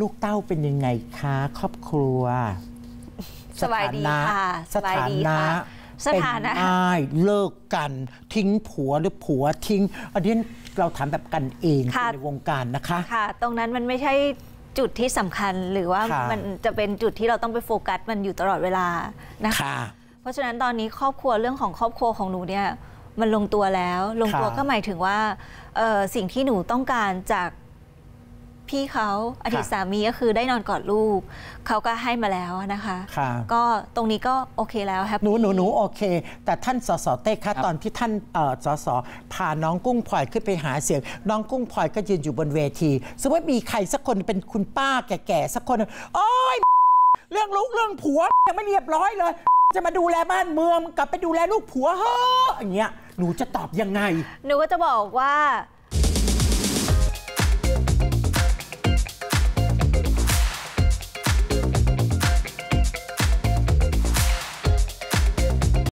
ลูกเต้าเป็นยังไงคะ ครอบครัวสบายดีค่ะสบายดีค่ะสถานะายเลิกกันทิ้งผัวหรือผัวทิ้งอันนี้เราถามแบบกันเองในวงการนะคะ ค่ะ ตรงนั้นมันไม่ใช่จุดที่สำคัญหรือว่ามันจะเป็นจุดที่เราต้องไปโฟกัสมันอยู่ตลอดเวลานะคะ เพราะฉะนั้นตอนนี้ครอบครัวเรื่องของครอบครัวของหนูเนี่ยมันลงตัวแล้วลงตัวก็หมายถึงว่าสิ่งที่หนูต้องการจากพี่เขาอดีตสามีก็คือได้นอนกอดลูกเขาก็ให้มาแล้วนะคะ ก็ตรงนี้ก็โอเคแล้วครับหนูหนูหนูโอเค แต่ท่านสสเต้คะตอนที่ท่านสสพาน้องกุ้งพลอยขึ้นไปหาเสียง น้องกุ้งพลอยก็ยืนอยู่บนเวที สมมติมีใครสักคนเป็นคุณป้าแก่ๆสักคนโอ้ยเรื่องลูกเรื่องผัวยังไม่เรียบร้อยเลย จะมาดูแลบ้านเมืองกลับไปดูแลลูกผัวเฮ้ออย่างเงี้ยหนูจะตอบยังไงหนูก็จะบอกว่า